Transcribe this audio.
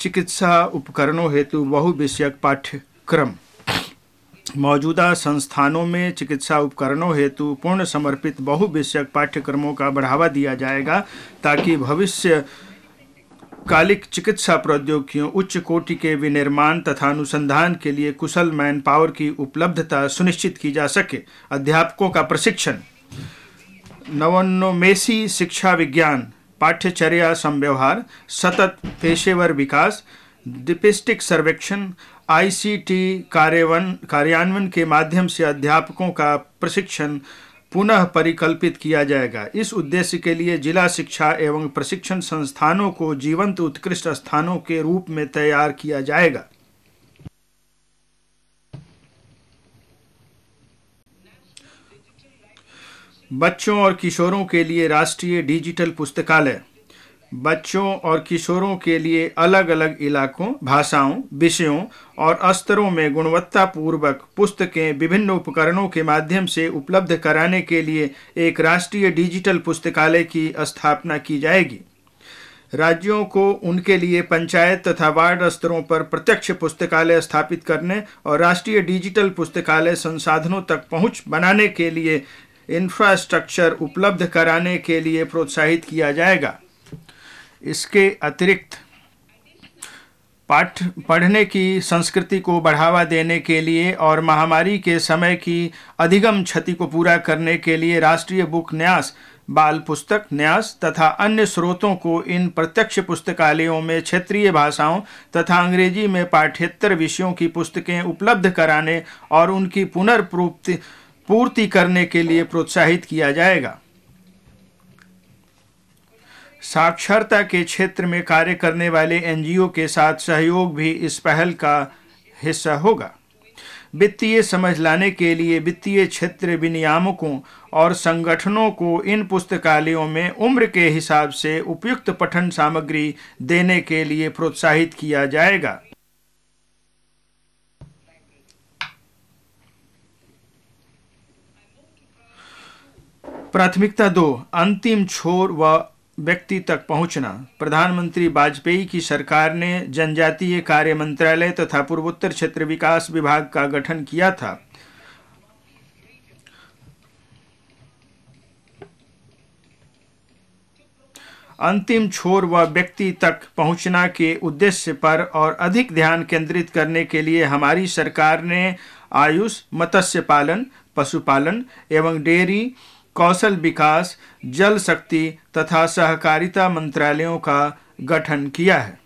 चिकित्सा उपकरणों हेतु बहु विषयक पाठ्यक्रम मौजूदा संस्थानों में चिकित्सा उपकरणों हेतु पूर्ण समर्पित बहु विषयक पाठ्यक्रमों का बढ़ावा दिया जाएगा ताकि भविष्य कालिक चिकित्सा प्रौद्योगिकियों उच्च कोटि के विनिर्माण तथा अनुसंधान के लिए कुशल मैन पावर की उपलब्धता सुनिश्चित की जा सके अध्यापकों का प्रशिक्षण नवोन्मेषी शिक्षा विज्ञान पाठ्यचर्या संव्यवहार सतत पेशेवर विकास डिपिस्टिक सर्वेक्षण आईसीटी कार्यवन कार्यान्वयन के माध्यम से अध्यापकों का प्रशिक्षण पुनः परिकल्पित किया जाएगा इस उद्देश्य के लिए जिला शिक्षा एवं प्रशिक्षण संस्थानों को जीवंत उत्कृष्ट स्थानों के रूप में तैयार किया जाएगा बच्चों और किशोरों के लिए राष्ट्रीय डिजिटल पुस्तकालय बच्चों और किशोरों के लिए अलग अलग इलाकों भाषाओं विषयों और स्तरों में गुणवत्तापूर्वक पुस्तकें विभिन्न उपकरणों के माध्यम से उपलब्ध कराने के लिए एक राष्ट्रीय डिजिटल पुस्तकालय की स्थापना की जाएगी राज्यों को उनके लिए पंचायत तथा वार्ड स्तरों पर प्रत्यक्ष पुस्तकालय स्थापित करने और राष्ट्रीय डिजिटल पुस्तकालय संसाधनों तक पहुंच बनाने के लिए इंफ्रास्ट्रक्चर उपलब्ध कराने के लिए प्रोत्साहित किया जाएगा इसके अतिरिक्त पाठ पढ़ने की संस्कृति को बढ़ावा देने के लिए और महामारी के समय की अधिगम क्षति को पूरा करने के लिए राष्ट्रीय बुक न्यास बाल पुस्तक न्यास तथा अन्य स्रोतों को इन प्रत्यक्ष पुस्तकालयों में क्षेत्रीय भाषाओं तथा अंग्रेजी में पाठ्येतर विषयों की पुस्तकें उपलब्ध कराने और उनकी पुनर्प्रोप्ति पूर्ति करने के लिए प्रोत्साहित किया जाएगा साक्षरता के क्षेत्र में कार्य करने वाले एनजीओ के साथ सहयोग भी इस पहल का हिस्सा होगा वित्तीय समझ लाने के लिए वित्तीय क्षेत्र विनियामकों और संगठनों को इन पुस्तकालयों में उम्र के हिसाब से उपयुक्त पठन सामग्री देने के लिए प्रोत्साहित किया जाएगा प्राथमिकता दो अंतिम छोर व व्यक्ति तक पहुंचना प्रधानमंत्री वाजपेयी की सरकार ने जनजातीय कार्य मंत्रालय तथा पूर्वोत्तर क्षेत्र विकास विभाग का गठन किया था अंतिम छोर व व्यक्ति तक पहुंचना के उद्देश्य पर और अधिक ध्यान केंद्रित करने के लिए हमारी सरकार ने आयुष मत्स्य पालन पशुपालन एवं डेयरी कौशल विकास जल शक्ति तथा सहकारिता मंत्रालयों का गठन किया है